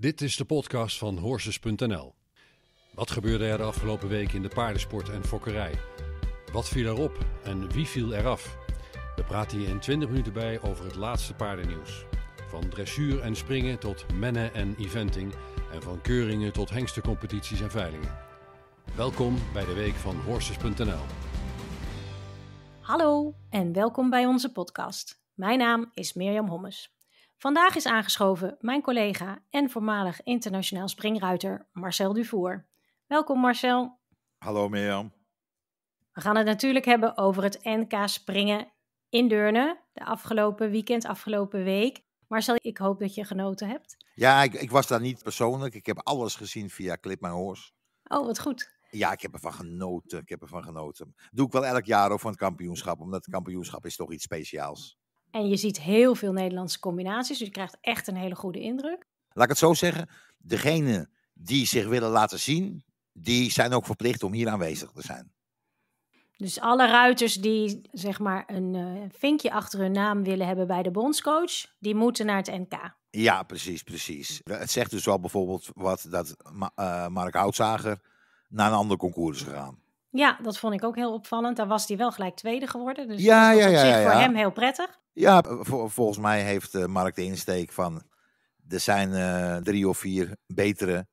Dit is de podcast van Horses.nl. Wat gebeurde er de afgelopen week in de paardensport en fokkerij? Wat viel erop en wie viel eraf? We praten hier in 20 minuten bij over het laatste paardennieuws. Van dressuur en springen tot mennen en eventing. En van keuringen tot hengstencompetities en veilingen. Welkom bij de week van Horses.nl. Hallo en welkom bij onze podcast. Mijn naam is Mirjam Hommes. Vandaag is aangeschoven mijn collega en voormalig internationaal springruiter Marcel Duvoer. Welkom Marcel. Hallo Mirjam. We gaan het natuurlijk hebben over het NK springen in Deurne de afgelopen weekend, afgelopen week. Marcel, ik hoop dat je genoten hebt. Ja, ik, ik was daar niet persoonlijk. Ik heb alles gezien via Clip My Horse. Oh, wat goed. Ja, ik heb ervan genoten. Ik heb ervan genoten. Doe ik wel elk jaar over van het kampioenschap, omdat het kampioenschap is toch iets speciaals. En je ziet heel veel Nederlandse combinaties, dus je krijgt echt een hele goede indruk. Laat ik het zo zeggen, degene die zich willen laten zien, die zijn ook verplicht om hier aanwezig te zijn. Dus alle ruiters die zeg maar een eh, vinkje achter hun naam willen hebben bij de bondscoach, die moeten naar het NK. Ja, precies, precies. Het zegt dus wel bijvoorbeeld wat dat eh, Mark Houtzager naar een ander concours is gegaan. Ja, dat vond ik ook heel opvallend. Daar was hij wel gelijk tweede geworden. Dus ja, dat was ja, zich voor hem heel prettig. Ja, volgens mij heeft eh, Mark de insteek van... er zijn eh, drie of vier betere...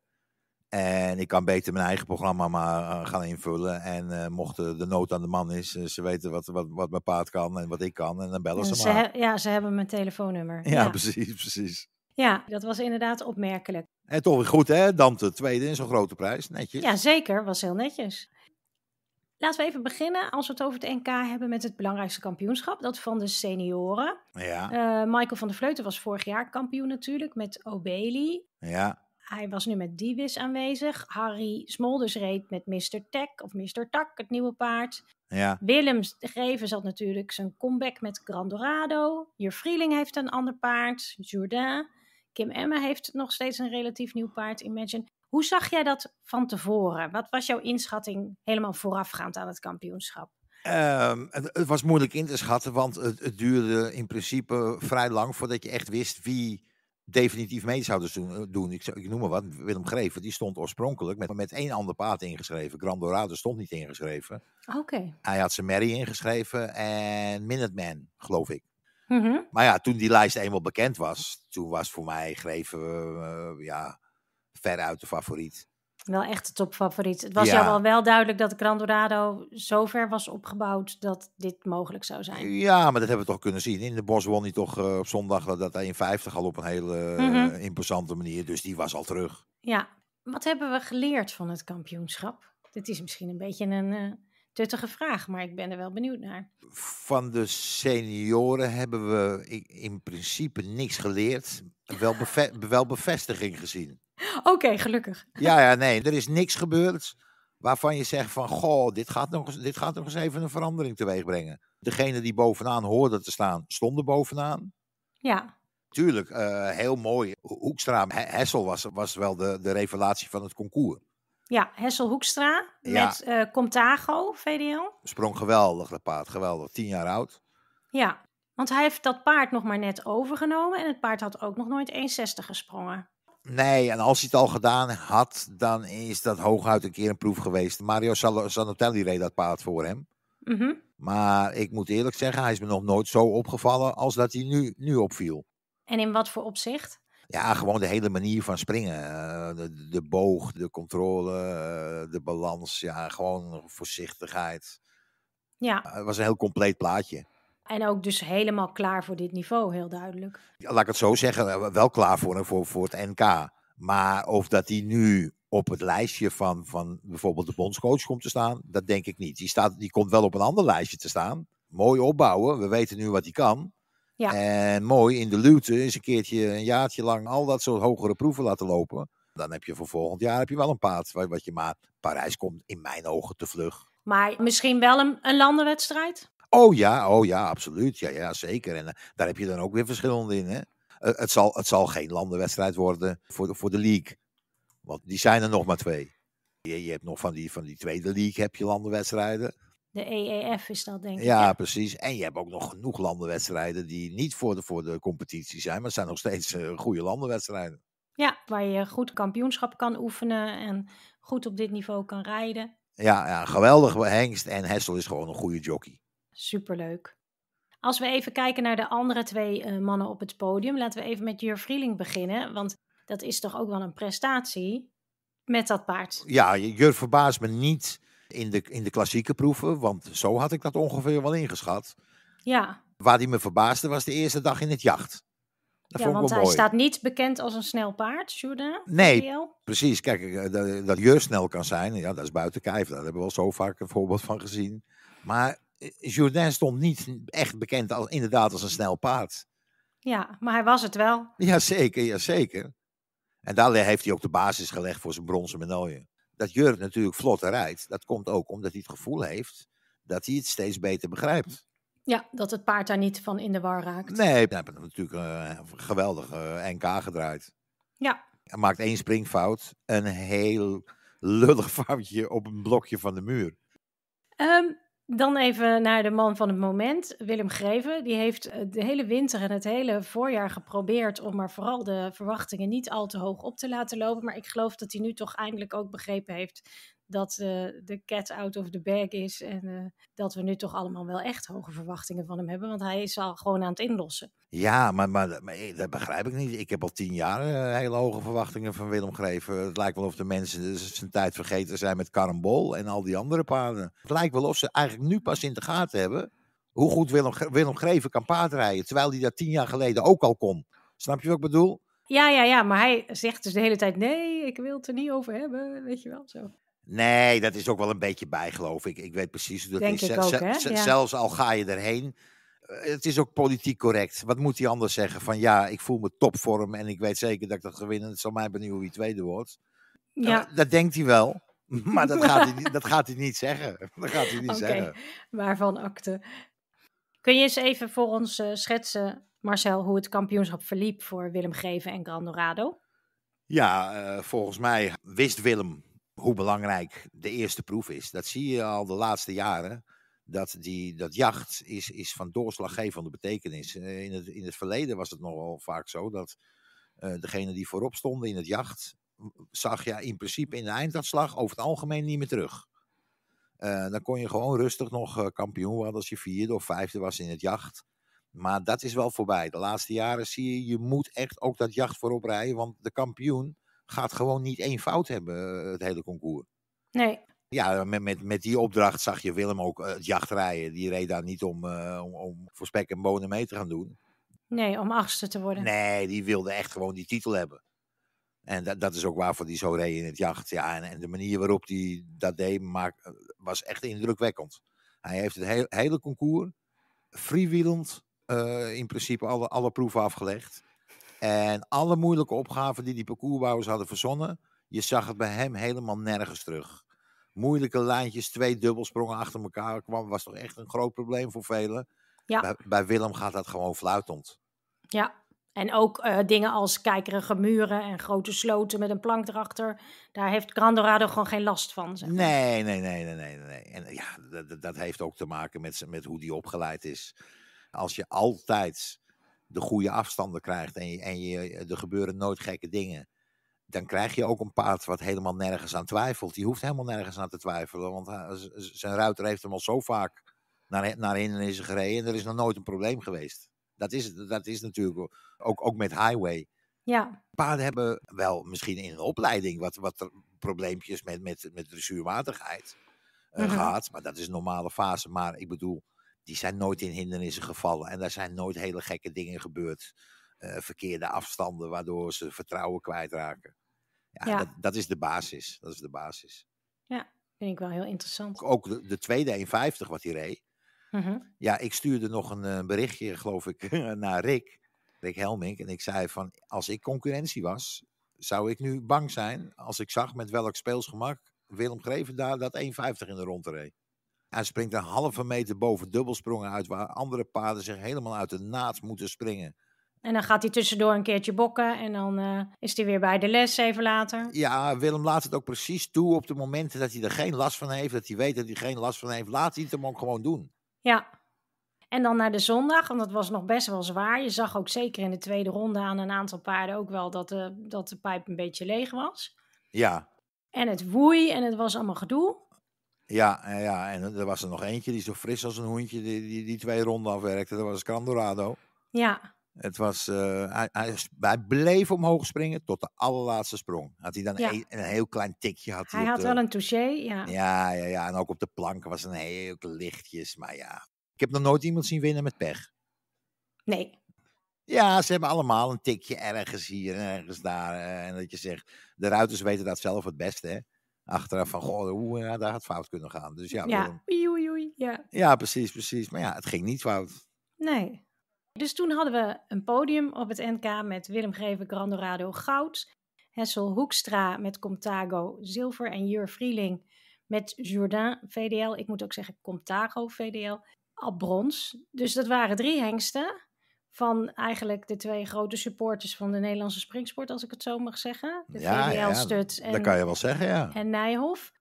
en ik kan beter mijn eigen programma maar eh, gaan invullen. En mocht de nood aan de man is... ze weten wat, wat, wat mijn paard kan en wat ik kan... en dan bellen ze, ze maar. Ja, ze hebben mijn telefoonnummer. ja. precies, precies. Ja, dat was inderdaad opmerkelijk. En toch weer goed, hè? Dante, tweede in zo'n grote prijs. Netjes. Ja, zeker. Was heel netjes. Laten we even beginnen, als we het over het NK hebben, met het belangrijkste kampioenschap, dat van de senioren. Ja. Eh, Michael van der Vleuten was vorig jaar kampioen natuurlijk, met O'Bailey. Ja. Hij was nu met Divis aanwezig. Harry Smolders reed met Mr. Tech of Mr. Tak, het nieuwe paard. Ja. Willem Greven zat natuurlijk zijn comeback met Grandorado. Jur Frieling heeft een ander paard, Jourdain. Kim Emma heeft nog steeds een relatief nieuw paard, Imagine. Hoe zag jij dat van tevoren? Wat was jouw inschatting helemaal voorafgaand aan het kampioenschap? Ehm, het, was moeilijk in te schatten, want het, duurde in principe vrij lang voordat je echt wist wie definitief mee zouden dus eh, doen. Ik, ik noem maar wat, Willem Greven, die stond oorspronkelijk met, met één ander paard ingeschreven. Grand Dorado stond niet ingeschreven. Oké. Hij had zijn Mary ingeschreven en Minuteman, geloof ik. Mhm. Maar ja, toen die lijst eenmaal bekend was, toen was voor mij Greven, eh, ja, veruit de favoriet. Wel echt de topfavoriet. Het was ja. jou wel, wel duidelijk dat Gran Dorado zo ver was opgebouwd dat dit mogelijk zou zijn. Ja, maar dat hebben we toch kunnen zien. In de bos won hij toch eh, op zondag dat 1,50 al op een hele eh, mhm. imposante manier. Dus die was al terug. Ja, wat hebben we geleerd van het kampioenschap? Dit is misschien een beetje een uh, tuttige vraag, maar ik ben er wel benieuwd naar. Van de senioren hebben we in principe niks geleerd. Wel, wel bevestiging gezien. Oké, gelukkig. Ja, ja, nee, er is niks gebeurd waarvan je zegt van, goh, dit gaat nog, dit gaat nog eens even een verandering teweeg brengen. Degene die bovenaan hoorden te staan, stonden bovenaan. Ja. Tuurlijk, eh, heel mooi. Hoekstra, Hessel was, was wel de, de revelatie van het concours. Ja, Hessel Hoekstra met uh, Comtago, VDL. Sprong geweldig, dat paard, geweldig. Tien jaar oud. Ja, want hij heeft dat paard nog maar net overgenomen en het paard had ook nog nooit 1,60 gesprongen. Nee, en als hij het al gedaan had, dan is dat hooguit een keer een proef geweest. Mario Sanotelli reed dat paard voor hem. Mhm. Maar ik moet eerlijk zeggen, hij is me nog nooit zo opgevallen als dat hij nu, nu opviel. En in wat voor opzicht? Ja, gewoon de hele manier van springen. Eh, de, boog, de controle, eh, de balans. Ja, gewoon voorzichtigheid. Ja. Eh, het was een heel compleet plaatje. En ook dus helemaal klaar voor dit niveau, heel duidelijk. Laat ik het zo zeggen, eh, wel klaar voor, voor, voor het NK. Maar of dat hij nu op het lijstje van, van bijvoorbeeld de bondscoach komt te staan, dat denk ik niet. Die, staat, die komt wel op een ander lijstje te staan. Mooi opbouwen, we weten nu wat hij kan. Ja. En mooi in de lute eens een keertje, een jaartje lang al dat soort hogere proeven laten lopen. Dan heb je voor volgend jaar heb je wel een paard wat je maar. Parijs komt in mijn ogen te vlug. Maar misschien wel een, een landenwedstrijd? Oh ja, oh ja, absoluut. Ja, ja zeker. En eh, daar heb je dan ook weer verschillende in. Hè? Eh, het, zal, het zal geen landenwedstrijd worden voor de, voor de league. Want die zijn er nog maar twee. Je, je hebt nog van die, van die tweede league heb je landenwedstrijden. De EEF is dat, denk ik. Ja, precies. En je hebt ook nog genoeg landenwedstrijden die niet voor de, voor de competitie zijn, maar zijn nog steeds eh, goede landenwedstrijden. Ja, waar je goed kampioenschap kan oefenen en goed op dit niveau kan rijden. Ja, ja geweldig. Hengst en Hessel is gewoon een goede jockey superleuk. Als we even kijken naar de andere twee eh, mannen op het podium, laten we even met Jur Vrieling beginnen. Want dat is toch ook wel een prestatie met dat paard. Ja, Jur verbaast me niet in de, in de klassieke proeven, want zo had ik dat ongeveer wel ingeschat. Ja. Waar hij me verbaasde was de eerste dag in het jacht. ja, want hij staat niet bekend als een snel paard, Jourdain. Nee, precies. Kijk, eh, dat, dat Jur snel kan zijn, ja, dat is buiten kijf. Daar hebben we al zo vaak een voorbeeld van gezien. Maar eh, Jourdain stond niet echt bekend als, inderdaad als een snel paard. Ja, maar hij was het wel. Jazeker, jazeker. En daar heeft hij ook de basis gelegd voor zijn bronzen medaille. Dat Jurk natuurlijk vlotter rijdt, dat komt ook omdat hij het gevoel heeft dat hij het steeds beter begrijpt. Ja, dat het paard daar niet van in de war raakt. Nee, hij heeft natuurlijk een eh, geweldige eh, NK gedraaid. Ja. Hij maakt één springfout, een heel lullig foutje op een blokje van de muur. Ehm, dan even naar de man van het moment, Willem Greven. Die heeft eh, de hele winter en het hele voorjaar geprobeerd om maar vooral de verwachtingen niet al te hoog op te laten lopen. Maar ik geloof dat hij nu toch eindelijk ook begrepen heeft dat eh, de cat out of the bag is. En eh, dat we nu toch allemaal wel echt hoge verwachtingen van hem hebben. Want hij is al gewoon aan het inlossen. Ja, maar, maar, maar eh, dat begrijp ik niet. Ik heb al tien jaar hele hoge verwachtingen van Willem Greven. Het lijkt wel of de mensen dus zijn tijd vergeten zijn met Karambol en al die andere paarden. Het lijkt wel of ze eigenlijk nu pas in de gaten hebben hoe goed Willem, Willem Greven kan paardrijden. Terwijl hij dat tien jaar geleden ook al kon. Snap je wat ik bedoel? Ja, ja, ja, maar hij zegt dus de hele tijd: nee, ik wil het er niet over hebben. Weet je wel zo. Nee, dat is ook wel een beetje bijgeloof. Ik, ik weet precies hoe dat is. Zelfs al ga je erheen. Eh, het is ook politiek correct. Wat moet hij anders zeggen? Van ja, ik voel me topvorm en ik weet zeker dat ik dat gewin. En Het zal mij benieuwen wie tweede wordt. Ja. Eh, dat denkt hij wel. Maar dat gaat hij, dat gaat hij niet zeggen. Dat gaat hij niet zeggen. Waarvan akte. Kun je eens even voor ons eh, schetsen, Marcel, hoe het kampioenschap verliep voor Willem Geven en Grandorado? Ja, volgens mij wist Willem hoe belangrijk de eerste proef is. Dat zie je al de laatste jaren. Dat, die, dat jacht is, is van doorslaggevende betekenis. Eh, in het, in het verleden was het nogal vaak zo dat eh, degene die voorop stonden in het jacht, zag je ja, in principe in de einduitslag over het algemeen niet meer terug. Eh, dan kon je gewoon rustig nog kampioen worden als je vierde of vijfde was in het jacht. Maar dat is wel voorbij. De laatste jaren zie je, je moet echt ook dat jacht voorop rijden. Want de kampioen gaat gewoon niet één fout hebben, eh, het hele concours. Nee. Ja, met, met, met die opdracht zag je Willem ook eh, het jacht rijden. Die reed daar niet om, uh, om, om voor spek en bonen mee te gaan doen. Nee, om achtste te worden. Nee, die wilde echt gewoon die titel hebben. En dat, dat is ook waarvoor die zo reed in het jacht. Ja, en, en de manier waarop hij dat deed maak, was echt indrukwekkend. Hij heeft het hele concours freewheelend uh, in principe alle, alle proeven afgelegd. En alle moeilijke opgaven die die parcoursbouwers hadden verzonnen, je zag het bij hem helemaal nergens terug. Moeilijke lijntjes, twee dubbelsprongen achter elkaar kwam, was toch echt een groot probleem voor velen. Ja. Bij, bij Willem gaat dat gewoon fluitend. Ja, en ook eh, dingen als kijkerige muren en grote sloten met een plank erachter. Daar heeft Grandorado gewoon geen last van. Zeg nee, nee, nee, nee, nee, nee. En ja, dat, heeft ook te maken met, met hoe die opgeleid is. Als je altijd de goede afstanden krijgt en, je, en je, eh, er gebeuren nooit gekke dingen, dan krijg je ook een paard wat helemaal nergens aan twijfelt. Die hoeft helemaal nergens aan te twijfelen, want eh, zijn ruiter heeft hem al zo vaak naar, naar hindernissen gereden en er is nog nooit een probleem geweest. Dat is, dat is natuurlijk ook, ook met Highway. Ja. Paarden hebben wel misschien in een opleiding wat, wat probleempjes met, met, met eh, mhm. gehad, maar dat is een normale fase. Maar ik bedoel, die zijn nooit in hindernissen gevallen. En daar zijn nooit hele gekke dingen gebeurd. Eh, verkeerde afstanden, waardoor ze vertrouwen kwijtraken. Ja, ja. Dat, dat, is de basis. Dat is de basis. Ja, vind ik wel heel interessant. Ook de, tweede 1,50 wat hij reed. Mhm. Ja, ik stuurde nog een eh, berichtje, geloof ik, naar Rick. Rick Helmink. En ik zei van, als ik concurrentie was, zou ik nu bang zijn als ik zag met welk speelsgemak Willem Greven daar dat 1,50 in de rond reed. Hij springt een halve meter boven dubbelsprongen uit, waar andere paarden zich helemaal uit de naad moeten springen. En dan gaat hij tussendoor een keertje bokken en dan eh, is hij weer bij de les even later. Ja, Willem laat het ook precies toe op de momenten dat hij er geen last van heeft, dat hij weet dat hij geen last van heeft. Laat hij het hem ook gewoon doen. Ja. En dan naar de zondag, want dat was nog best wel zwaar. Je zag ook zeker in de tweede ronde aan een aantal paarden ook wel dat de, eh, dat de pijp een beetje leeg was. Ja. En het woei en het was allemaal gedoe. Ja, eh, ja, en er was er nog eentje die zo fris als een hondje die, die, die twee ronden afwerkte. Dat was Candorado. Ja. Het was, eh, hij, hij, bleef omhoog springen tot de allerlaatste sprong. Had hij dan een, een, heel klein tikje. Had hij, hij had wel eh, een touché, ja. ja. Ja, ja, En ook op de planken was een heel lichtjes. Maar ja, ik heb nog nooit iemand zien winnen met pech. Nee. Ja, ze hebben allemaal een tikje ergens hier en ergens daar. En dat je zegt, de ruiters weten dat zelf het beste, hè achteraf van, goh, hoe, ja, eh, daar had fout kunnen gaan. Dus ja, ja. ja. ja, precies, precies. Maar ja, het ging niet fout. Nee. Dus toen hadden we een podium op het NK met Willem Geven Grandorado goud, Hessel Hoekstra met Comtago zilver en Jur Vrieling met Jourdain VDL. Ik moet ook zeggen Comtago VDL, al brons. Dus dat waren drie hengsten van eigenlijk de twee grote supporters van de Nederlandse springsport, als ik het zo mag zeggen. De ja, stut en, dat kan je wel zeggen, ja. En Nijhoff.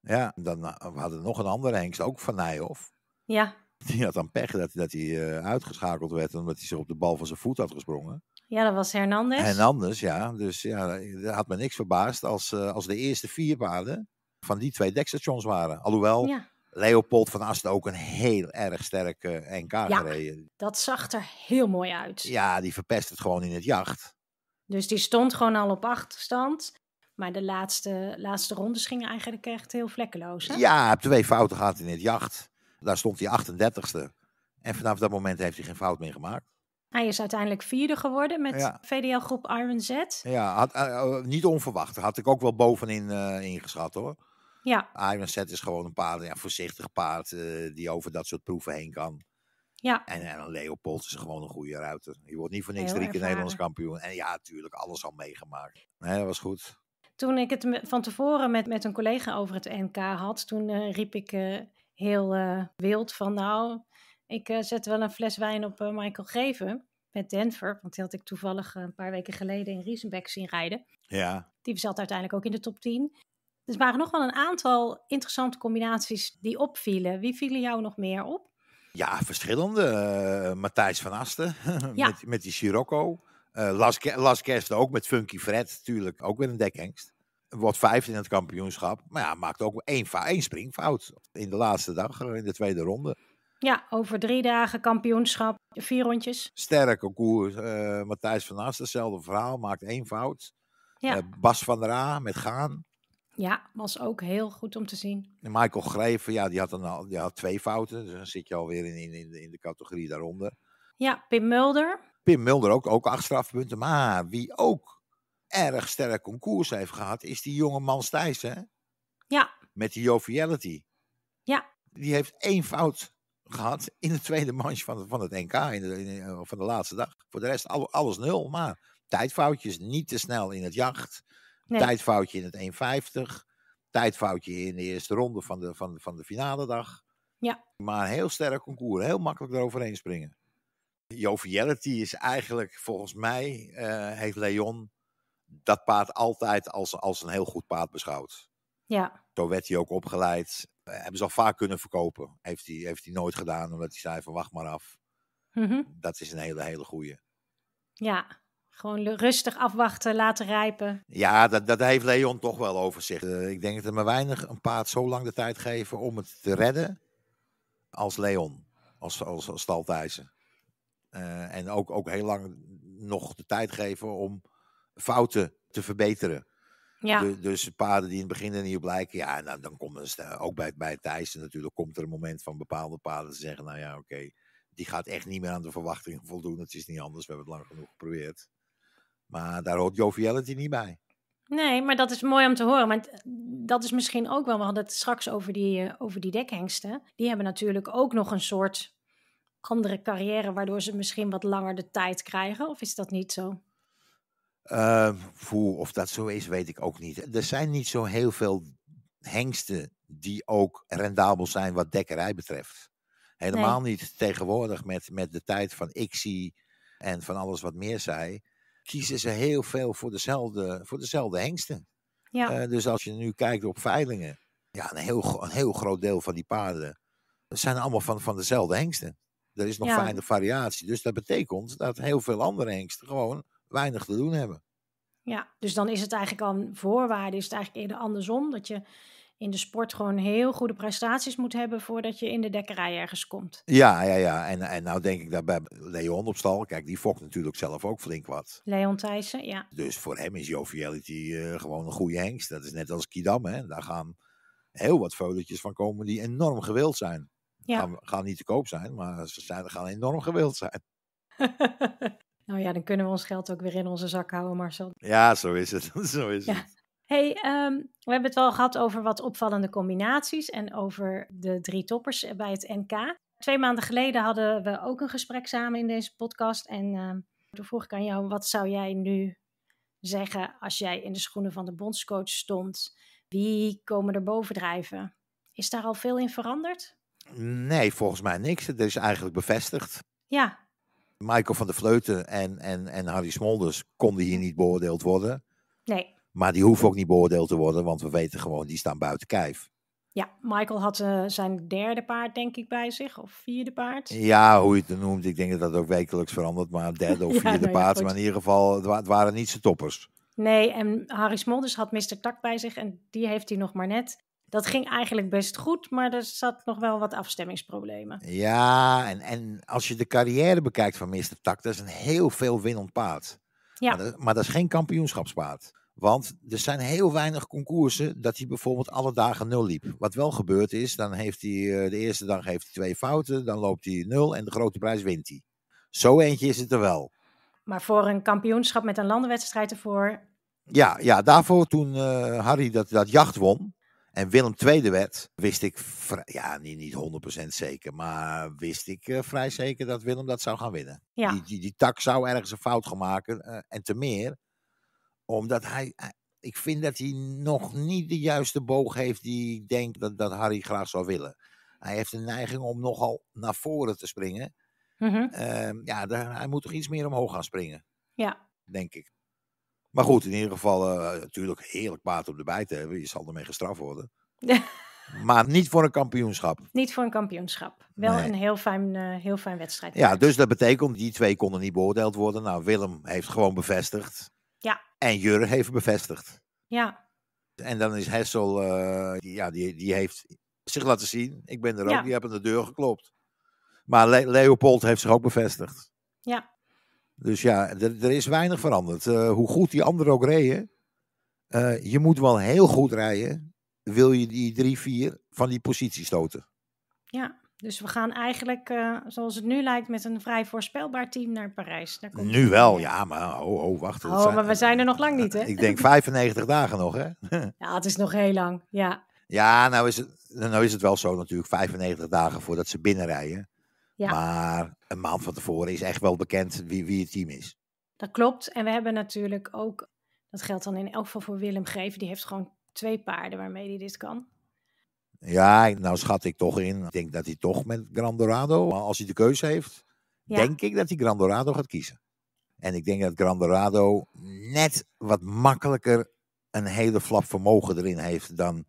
Ja, dan eh, we nog een andere Hengst, ook van Nijhof. Ja. Die had dan pech dat, dat hij eh, uitgeschakeld werd omdat hij zich op de bal van zijn voet had gesprongen. Ja, dat was Hernandez. Hernandez, ja. Dus ja, dat had me niks verbaasd als, eh, als de eerste vier paarden van die twee dekstations waren. Alhoewel, Leopold van Asten ook een heel erg sterke eh, NK ja, gereden. dat zag er heel mooi uit. Ja, die verpest het gewoon in het jacht. Dus die stond gewoon al op achterstand. Maar de laatste, laatste rondes gingen eigenlijk echt heel vlekkeloos. Ja, hij heeft twee fouten gehad in het jacht. Daar stond hij 38ste. En vanaf dat moment heeft hij geen fout meer gemaakt. Hij is uiteindelijk vierde geworden met VDL-groep Iron Z. Ja, had, eh, oh, niet onverwacht. Had ik ook wel bovenin eh, ingeschat hoor. Ja. Iron Set is gewoon een paard, ja, voorzichtig paard eh, die over dat soort proeven heen kan. Ja. En, en een Leopold is gewoon een goede ruiter. Je wordt niet voor niks drie keer Nederlands kampioen. En ja, natuurlijk, alles al meegemaakt. Nee, dat was goed. Toen ik het van tevoren met, met een collega over het NK had, toen eh, riep ik eh, heel wild van nou, ik zet wel een fles wijn op Michael Geven met Denver. Want die had ik toevallig een paar weken geleden in Riesenbeck zien rijden. Ja. Die zat uiteindelijk ook in de top 10. Dus er waren nog wel een aantal interessante combinaties die opvielen. Wie vielen jou nog meer op? Ja, verschillende. Uh, Matthijs van Asten met, met die Sirocco. Uh, eh, Las, Las Kerst ook met Funky Fred, natuurlijk. Ook weer een dekhengst. Wordt vijfde in het kampioenschap. Maar ja, maakt ook één, één springfout in de laatste dag, eh, in de tweede ronde. Ja, over drie dagen kampioenschap, vier rondjes. Sterke koers. Uh, Matthijs van Asten, hetzelfde verhaal, maakt één fout. Ja. Bas van der Aa met Gaan. Ja, was ook heel goed om te zien. Michael Greven, ja, die had, een, die had twee fouten. Dus dan zit je alweer in, in, in de categorie daaronder. Ja, Pim Mulder. Pim Mulder ook, ook acht strafpunten. Maar wie ook erg sterk concours heeft gehad, is die jonge man hè? Ja. Met die joviality. Ja. Die heeft één fout gehad in de tweede manche van, van het NK, in de, eh, van de laatste dag. Voor de rest alles nul, maar tijdfoutjes, niet te snel in het jacht. Tijdfoutje in het 1,50. Tijdfoutje in de eerste ronde van de, van, van de finale dag. Ja. Maar een heel sterk concours. Heel makkelijk eroverheen springen. Joviality is eigenlijk volgens mij, eh, heeft Leon dat paard altijd als, als een heel goed paard beschouwd. Ja. Zo werd hij ook opgeleid. Eh, hebben ze al vaak kunnen verkopen. Heeft hij, heeft hij nooit gedaan, omdat hij zei van wacht maar af. Mhm. Dat is een hele, hele goeie. Ja. Gewoon rustig afwachten, laten rijpen. Ja, dat, dat heeft Leon toch wel over zich. Eh, ik denk dat er maar weinig een paard zo lang de tijd geven om het te redden als Leon, als, als, als eh, en ook, ook heel lang nog de tijd geven om fouten te verbeteren. Ja. dus paarden die in het begin er niet op lijken, ja, nou, dan komt er ook bij, bij Thijssen natuurlijk komt er een moment van bepaalde paarden te zeggen, nou ja, oké, die gaat echt niet meer aan de verwachtingen voldoen. Het is niet anders, we hebben het lang genoeg geprobeerd. Maar daar hoort joviality niet bij. Nee, maar dat is mooi om te horen. Maar eh, dat is misschien ook wel, we hadden het straks over die, eh, over die dekhengsten. Die hebben natuurlijk ook nog een soort andere carrière, waardoor ze misschien wat langer de tijd krijgen. Of is dat niet zo? Uh, of dat zo is, weet ik ook niet. Er zijn niet zo heel veel hengsten die ook rendabel zijn wat dekkerij betreft. Helemaal niet tegenwoordig met, met de tijd van ik en van alles wat meer zij kiezen ze heel veel voor dezelfde, voor dezelfde hengsten. Ja. Eh, dus als je nu kijkt op veilingen, ja, een heel, een heel groot deel van die paarden zijn allemaal van, van dezelfde hengsten. Er is nog ja. weinig variatie. Dus dat betekent dat heel veel andere hengsten gewoon weinig te doen hebben. Ja, dus dan is het eigenlijk al een voorwaarde. Is het eigenlijk eerder andersom dat je in de sport gewoon heel goede prestaties moet hebben voordat je in de dekkerij ergens komt. Ja, ja, ja. En, en nou denk ik daarbij Leon op stal, kijk, die fokt natuurlijk zelf ook flink wat. Leon Thijssen, ja. Dus voor hem is Joviality eh, gewoon een goede hengst. Dat is net als Kidam, hè. Daar gaan heel wat veuletjes van komen die enorm gewild zijn. Ja. Gaan, niet te koop zijn, maar ze zijn, gaan enorm gewild zijn. nou ja, dan kunnen we ons geld ook weer in onze zak houden, Marcel. Ja, zo is het. zo is ja. het hey, ehm, we hebben het al gehad over wat opvallende combinaties en over de drie toppers eh, bij het NK. Twee maanden geleden hadden we ook een gesprek samen in deze podcast. En uh, toen vroeg ik aan jou, wat zou jij nu zeggen als jij in de schoenen van de bondscoach stond? Wie komen er bovendrijven? Is daar al veel in veranderd? Nee, volgens mij niks. Het is eigenlijk bevestigd. Ja. Michael van der Vleuten en, en, en Harry Smolders konden hier niet beoordeeld worden. Nee. Maar die hoeven ook niet beoordeeld te worden, want we weten gewoon, die staan buiten kijf. Ja, Michael had eh, zijn derde paard, denk ik, bij zich, of vierde paard. Ja, hoe je het noemt. Ik denk dat dat ook wekelijks verandert, maar derde of vierde paard. maar in ieder geval, het, waren niet zijn toppers. Nee, en Harry Smolders had Mr. Tak bij zich en die heeft hij nog maar net. Dat ging eigenlijk best goed, maar er zat nog wel wat afstemmingsproblemen. Ja, en, en als je de carrière bekijkt van Mr. Tak, dat is een heel veel winnend paard. Ja. Maar, dat, maar dat is geen kampioenschapspaard. Want er zijn heel weinig concoursen dat hij bijvoorbeeld alle dagen nul liep. Wat wel gebeurd is, dan heeft hij eh, de eerste dag heeft hij twee fouten, dan loopt hij nul en de grote prijs wint hij. Zo eentje is het er wel. Maar voor een kampioenschap met een landenwedstrijd ervoor. Ja, ja daarvoor toen eh, Harry dat, dat jacht won en Willem tweede werd, wist ik, ja, niet, niet 100% zeker, maar wist ik eh, vrij zeker dat Willem dat zou gaan winnen. Die, die, die tak zou ergens een fout gaan maken en te meer omdat hij, ik vind dat hij nog niet de juiste boog heeft die ik denk dat, dat Harry graag zou willen. Hij heeft een neiging om nogal naar voren te springen. Mhm. Ehm, ja, hij moet toch iets meer omhoog gaan springen. Ja. Denk ik. Maar goed, in ieder geval eh, natuurlijk heerlijk baat om erbij te hebben. Je zal ermee gestraft worden. maar niet voor een kampioenschap. Niet voor een kampioenschap. Wel een heel fijn, eh, heel fijn wedstrijd. Ja, dus dat betekent, die twee konden niet beoordeeld worden. Nou, Willem heeft gewoon bevestigd. Ja. En Jurre heeft bevestigd. Ja. En dan is Hessel, eh, ja, die, die heeft zich laten zien. Ik ben er ook, ja. die hebben de deur geklopt. Maar Leopold heeft zich ook bevestigd. Ja. Dus ja, er is weinig veranderd. Eh, hoe goed die anderen ook reden, eh, je moet wel heel goed rijden, wil je die drie, vier van die positie stoten. Ja. Dus we gaan eigenlijk, eh, zoals het nu lijkt, met een vrij voorspelbaar team naar Parijs. Daar komt nu wel, ja, maar oh, oh wacht. Oh, maar we zijn er nog lang niet, hè? Ik denk 95 dagen nog, hè? ja, het is nog heel lang, ja. Ja, nou is het, nou is het wel zo natuurlijk, 95 dagen voordat ze binnenrijden. Ja. Maar een maand van tevoren is echt wel bekend wie, wie het team is. Dat klopt. En we hebben natuurlijk ook, dat geldt dan in elk geval voor Willem geven. die heeft gewoon twee paarden waarmee hij dit kan. Ja, nou schat ik toch in. Ik denk dat hij toch met Grandorado. Maar als hij de keuze heeft, denk ik dat hij Grandorado gaat kiezen. En ik denk dat Grandorado net wat makkelijker een hele flap vermogen erin heeft dan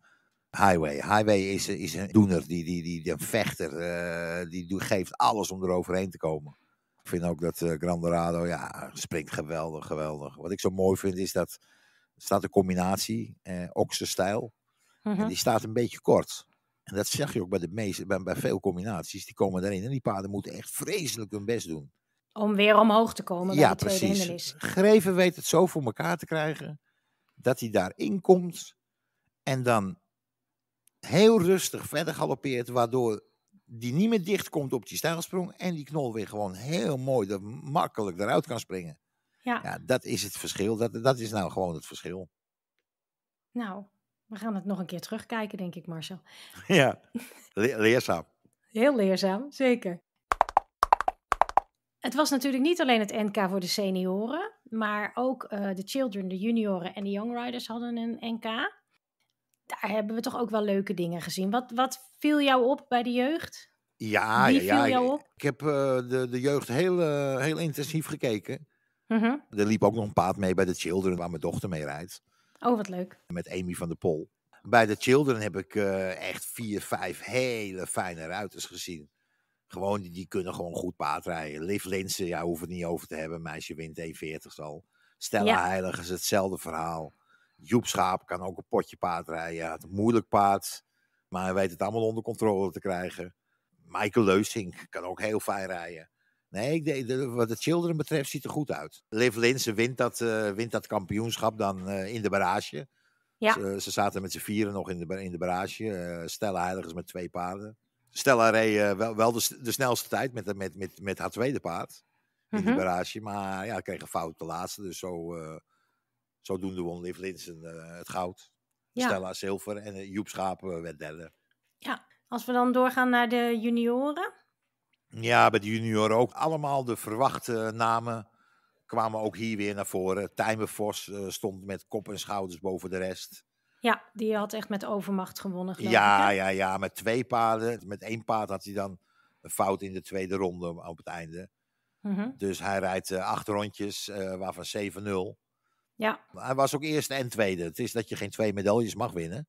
Highway. Highway is, is een doener, die, die, die, een vechter, eh, die, geeft alles om eroverheen te komen. Ik vind ook dat uh, eh, Gran ja, springt geweldig, geweldig. Wat ik zo mooi vind is dat, staat een combinatie, eh, Oxenstijl. En mhm. die staat een beetje kort. En dat zeg je ook bij, de meeste, bij, bij veel combinaties. Die komen daarin. En die paarden moeten echt vreselijk hun best doen. Om weer omhoog te komen ja, de tweede precies. Greven weet het zo voor elkaar te krijgen. Dat hij daarin komt. En dan heel rustig verder galoppeert. Waardoor die niet meer dicht komt op die stijlsprong. En die knol weer gewoon heel mooi er makkelijk eruit kan springen. Ja. ja, dat is het verschil. Dat, dat is nou gewoon het verschil. Nou, we gaan het nog een keer terugkijken, denk ik, Marcel. Ja, leerzaam. Heel leerzaam, zeker. Het was natuurlijk niet alleen het NK voor de senioren, maar ook eh, de children, de junioren en de young riders hadden een NK. Daar hebben we toch ook wel leuke dingen gezien. Wat, wat viel jou op bij de jeugd? Ja, Wie ja, Ik, ik heb eh, de, de jeugd heel, eh, heel intensief gekeken. Mhm. Er liep ook nog een paard mee bij de children waar mijn dochter mee rijdt. Oh, wat leuk. Met Amy van der Pol. Bij de Children heb ik eh, echt vier, vijf hele fijne ruiters gezien. Gewoon, die kunnen gewoon goed paardrijden. Liv Linsen, ja, hoeft het niet over te hebben. Meisje wint 1,40 al. Stella ja. Heilig is hetzelfde verhaal. Joep Schaap kan ook een potje paard rijden. het moeilijk paard, maar hij weet het allemaal onder controle te krijgen. Michael Leusink kan ook heel fijn rijden. Nee, wat de Children betreft ziet er goed uit. Liv Linsen wint dat, eh, wint dat kampioenschap dan eh, in de barrage. Ja. Ze, ze, zaten met z'n vieren nog in de, in de barrage. Uh, Stella Heiligens met twee paarden. Stella reed wel, wel de, snelste tijd met, met, met, met haar tweede paard. In de mhm. barrage. Maar ja, kreeg een fout de laatste. Dus zo, doen won Liv Linsen het goud. Stella zilver en Joep Schapen werd derde. Ja, als we dan doorgaan naar de junioren. Ja, bij de junioren ook. Allemaal de verwachte namen kwamen ook hier weer naar voren. Tijmen Vos eh, stond met kop en schouders boven de rest. Ja, die had echt met overmacht gewonnen. Ja, ik, ja, ja, met twee paarden. Met één paard had hij dan een fout in de tweede ronde op het einde. Mhm. Dus hij rijdt eh, acht rondjes, eh, waarvan 7-0. Ja. Hij was ook eerste en tweede. Het is dat je geen twee medailles mag winnen.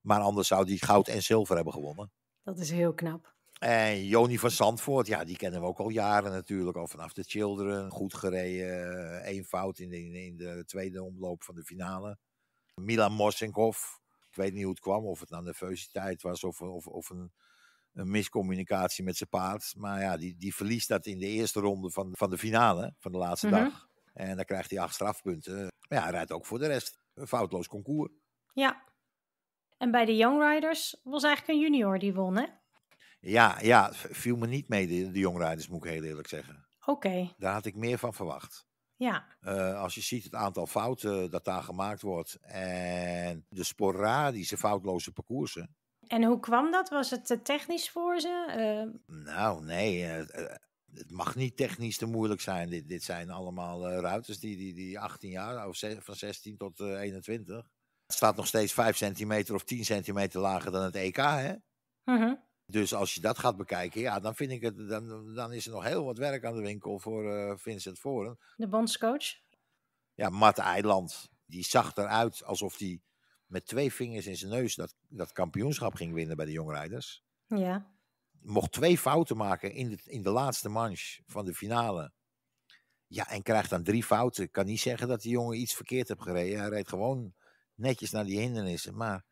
Maar anders zou hij goud en zilver hebben gewonnen. Dat is heel knap. En Joni van Zandvoort, ja, die kennen we ook al jaren natuurlijk, al vanaf de Children. Goed gereden, eh, één in in de tweede omloop van de finale. Milan Mosinkov, ik weet niet hoe het kwam, of het nou nervositeit was of, of, of een, een, miscommunicatie met zijn paard. Maar ja, die, die verliest dat in de eerste ronde van, van de finale, van de laatste mhm. dag. En dan krijgt hij acht strafpunten. Maar ja, hij rijdt ook voor de rest een foutloos concours. Ja. En bij de Young Riders was eigenlijk een junior die won, hè? Ja, ja, viel me niet mee, de, de jongrijders, moet ik heel eerlijk zeggen. Oké. Daar had ik meer van verwacht. Ja. Eh, als je ziet het aantal fouten dat daar gemaakt wordt en de sporadische foutloze parcoursen. En hoe kwam dat? Was het te eh, technisch voor ze? Eh, nou, nee. het mag niet technisch te moeilijk zijn. Dit, dit zijn allemaal ruiters die, die, die 18 jaar, of van 16 tot 21. Het staat nog steeds 5 centimeter of 10 centimeter lager dan het EK, hè? -huh. Mhm. Dus als je dat gaat bekijken, ja, dan vind ik het, dan, dan is er nog heel wat werk aan de winkel voor eh, Vincent Voren. De bondscoach? Ja, Matt Eiland. Die zag eruit alsof hij met twee vingers in zijn neus dat, dat kampioenschap ging winnen bij de jongrijders. Ja. Mocht twee fouten maken in de, in de laatste manche van de finale. Ja, en krijgt dan drie fouten. Ik kan niet zeggen dat die jongen iets verkeerd heeft gereden. Hij reed gewoon netjes naar die hindernissen. Maar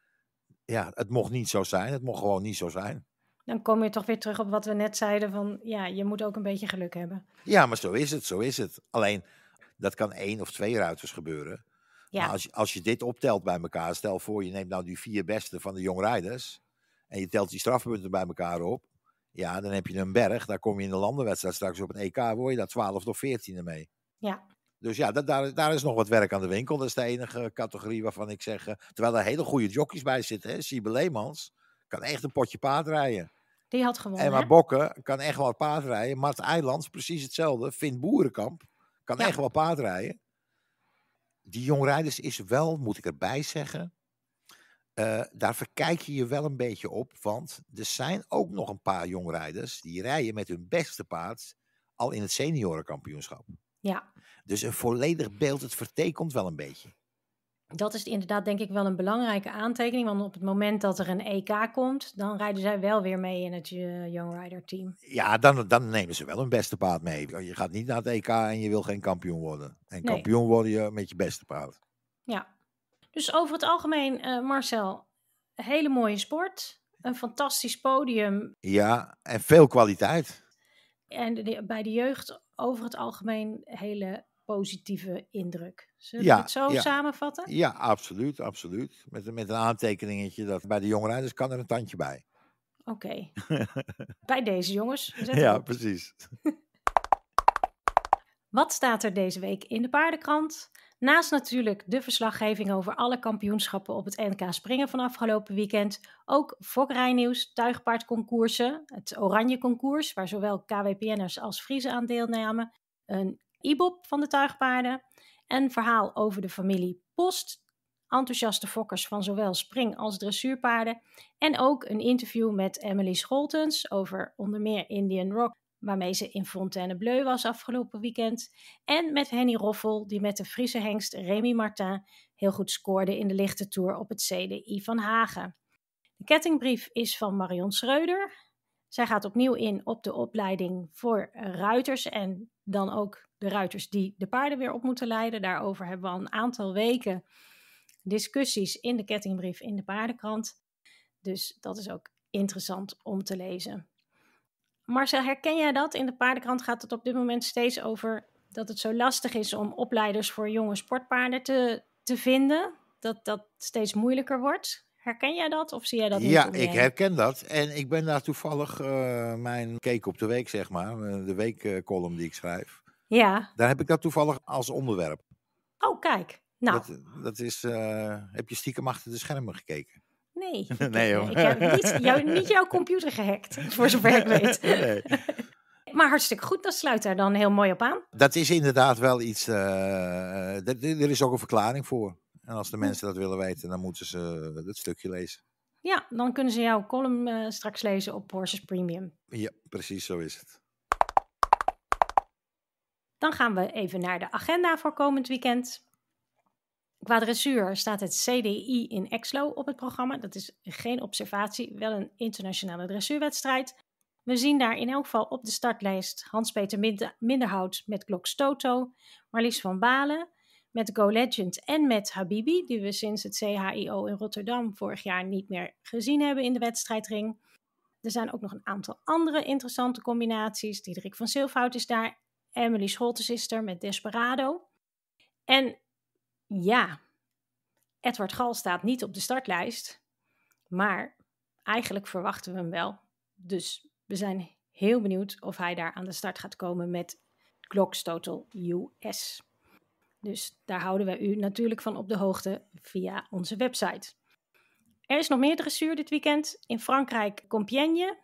ja, het mocht niet zo zijn. Het mocht gewoon niet zo zijn dan kom je toch weer terug op wat we net zeiden: van ja, je moet ook een beetje geluk hebben. Ja, maar zo is het, zo is het. Alleen dat kan één of twee ruiters gebeuren. Ja. Maar als, je, als je dit optelt bij elkaar, stel voor je neemt nou die vier beste van de jongrijders en je telt die strafpunten bij elkaar op, ja, dan heb je een berg. Daar kom je in de landenwedstrijd straks op een EK, word je daar 12 of 14 mee. Ja. Dus ja, daar, daar is nog wat werk aan de winkel. Dat is de enige categorie waarvan ik zeg. Eh, terwijl er hele goede jockeys bij zitten. Hè? Siebe Leemans kan echt een potje paard rijden. Die had gewonnen. Emma Bokken kan echt wel paard rijden. Mart Eilands, precies hetzelfde. Vind Boerenkamp kan echt wel paard rijden. Die jongrijders is wel, moet ik erbij zeggen. Eh, daar verkijk je je wel een beetje op. Want er zijn ook nog een paar jongrijders die rijden met hun beste paard al in het seniorenkampioenschap. Ja. Dus een volledig beeld, het vertekent wel een beetje dat is inderdaad denk ik wel een belangrijke aantekening. Want op het moment dat er een EK komt, dan rijden zij wel weer mee in het eh, Young Rider team. Ja, dan, dan nemen ze wel hun beste paard mee. Je gaat niet naar het EK en je wil geen kampioen worden. En kampioen worden je met je beste paard. Ja, dus over het algemeen, eh, Marcel, een hele mooie sport. Een fantastisch podium. Ja, en veel kwaliteit. En bij de jeugd over het algemeen hele positieve indruk. Zullen we het zo samenvatten? Ja, absoluut, absoluut. Met, met een aantekeningetje dat bij de jongrijders kan er een tandje bij. Oké. bij deze jongens. ja, precies. Wat staat er deze week in de paardenkrant? Naast natuurlijk de verslaggeving over alle kampioenschappen op het NK Springen van afgelopen weekend, ook fokrijnieuws, tuigpaardconcoursen, het Oranje Concours, waar zowel KWPN'ers als Friese aan deelnamen, een Ibop van de tuigpaarden en verhaal over de familie Post, enthousiaste fokkers van zowel spring- als dressuurpaarden en ook een interview met Emily Scholtens over onder meer Indian Rock, waarmee ze in Fontainebleau was afgelopen weekend, en met Henny Roffel, die met de Friese hengst Remy Martin heel goed scoorde in de lichte tour op het CDI van Hagen. De kettingbrief is van Marion Schreuder, zij gaat opnieuw in op de opleiding voor ruiters en dan ook de ruiters die de paarden weer op moeten leiden. Daarover hebben we al een aantal weken discussies in de kettingbrief in de paardenkrant. Dus dat is ook interessant om te lezen. Marcel, herken jij dat? In de paardenkrant gaat het op dit moment steeds over dat het zo lastig is om opleiders voor jonge sportpaarden te, te vinden. Dat dat steeds moeilijker wordt. Herken jij dat of zie jij dat niet? Ja, ik herken dat. En ik ben daar toevallig eh, mijn keek op de week, zeg maar, eh, de weekcolumn die ik schrijf. Ja. Daar heb ik dat toevallig als onderwerp. Oh, kijk. Nou. Dat, dat is, eh, heb je stiekem achter de schermen gekeken? Nee. nee, hoor. Ik heb niet, niet jouw computer gehackt, voor zover ik weet. nee. Maar hartstikke goed, dat sluit daar dan heel mooi op aan. Dat is inderdaad wel iets. er is ook een verklaring voor. En als de mensen dat willen weten, dan moeten ze eh, het stukje lezen. Ja, dan kunnen ze jouw column eh, straks lezen op Horses Premium. Ja, precies zo is het. Dan gaan we even naar de agenda voor komend weekend. Qua dressuur staat het CDI in Exlo op het programma. Dat is geen observatie, wel een internationale dressuurwedstrijd. We zien daar in elk geval op de startlijst Hans-Peter Minderhout met Toto, Marlies van Balen, met Go Legend en met Habibi, die we sinds het CHIO in Rotterdam vorig jaar niet meer gezien hebben in de wedstrijdring. Er zijn ook nog een aantal andere interessante combinaties. Diederik van Silfhout is daar, Emily Scholtes is er met Desperado. En ja, Edward Gal staat niet op de startlijst, maar eigenlijk verwachten we hem wel. Dus we zijn heel benieuwd of hij daar aan de start gaat komen met Glokstotel US. Dus daar houden wij u natuurlijk van op de hoogte via onze website. Er is nog meer dressuur dit weekend. In Frankrijk Compiègne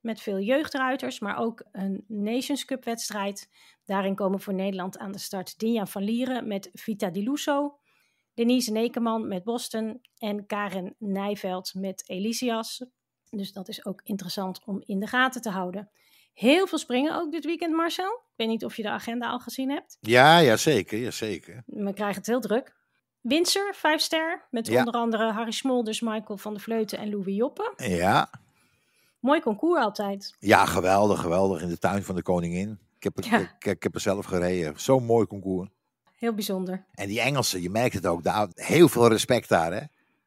met veel jeugdruiters, maar ook een Nations Cup wedstrijd. Daarin komen voor Nederland aan de start Dinja van Lieren met Vita Di Lusso, Denise Nekeman met Boston en Karen Nijveld met Elisias. Dus dat is ook interessant om in de gaten te houden. Heel veel springen ook dit weekend, Marcel. Ik weet niet of je de agenda al gezien hebt. Ja, ja zeker. Ja, zeker. We krijgen het heel druk. Windsor, vijf ster. Met onder andere Harry Smolders, Michael van der Vleuten en Louis Joppen. Ja. Mooi concours altijd. Ja, geweldig, geweldig. In de tuin van de koningin. Ik heb, het, ik, heb er zelf gereden. Zo'n mooi concours. Heel bijzonder. En die Engelsen, je merkt het ook. Daar, heel veel respect daar, hè?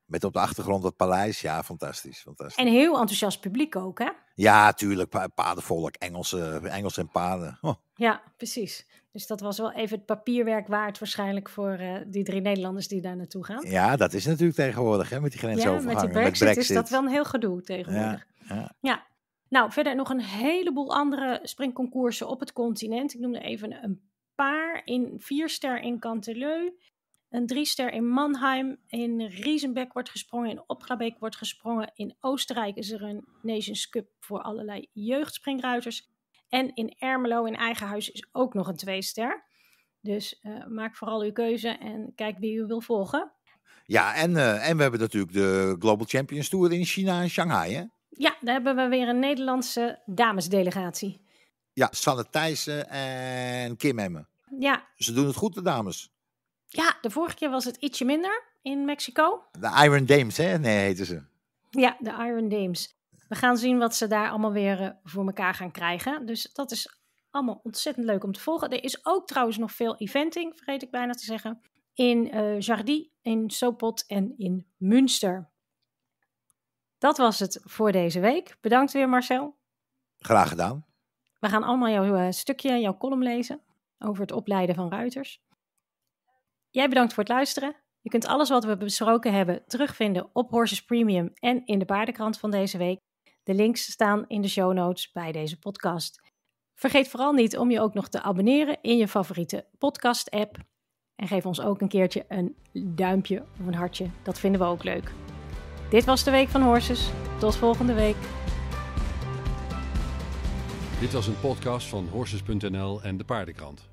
Met op de achtergrond het paleis, ja, fantastisch. fantastisch. En heel enthousiast publiek ook, hè? Ja, tuurlijk, padenvolk, Engelse, Engels en paden. Oh. Ja, precies. Dus dat was wel even het papierwerk waard waarschijnlijk voor eh, die drie Nederlanders die daar naartoe gaan. Ja, dat is natuurlijk tegenwoordig, hè, met die grensovergang. Ja, met, brexit, is dat wel een heel gedoe tegenwoordig. Ja, ja. Nou, verder nog een heleboel andere springconcoursen op het continent. Ik noemde even een paar in Vierster in Canteleu. Een driester in Mannheim, in Riesenbeck wordt gesprongen, in Opgrabeek wordt gesprongen. In Oostenrijk is er een Nations Cup voor allerlei jeugdspringruiters. En in Ermelo, in eigen huis, is ook nog een tweester. Dus eh, maak vooral uw keuze en kijk wie u wil volgen. Ja, en, eh, en we hebben natuurlijk de Global Champions Tour in China en Shanghai, hè? Ja, daar hebben we weer een Nederlandse damesdelegatie. Ja, Sanne Thijssen en Kim Emmen. Ja. Ze doen het goed, de dames. Ja, de vorige keer was het ietsje minder in Mexico. De Iron Dames, hè? Nee, heten ze. Ja, de Iron Dames. We gaan zien wat ze daar allemaal weer eh, voor elkaar gaan krijgen. Dus dat is allemaal ontzettend leuk om te volgen. Er is ook trouwens nog veel eventing, vergeet ik bijna te zeggen. In uh, eh, Jardy, in Sopot en in Münster. Dat was het voor deze week. Bedankt weer, Marcel. Graag gedaan. We gaan allemaal jouw eh, stukje, jouw column lezen over het opleiden van ruiters. Jij bedankt voor het luisteren. Je kunt alles wat we besproken hebben terugvinden op Horses Premium en in de paardenkrant van deze week. De links staan in de show notes bij deze podcast. Vergeet vooral niet om je ook nog te abonneren in je favoriete podcast-app. En geef ons ook een keertje een duimpje of een hartje. Dat vinden we ook leuk. Dit was de Week van Horses. Tot volgende week. Dit was een podcast van Horses.nl en de Paardenkrant.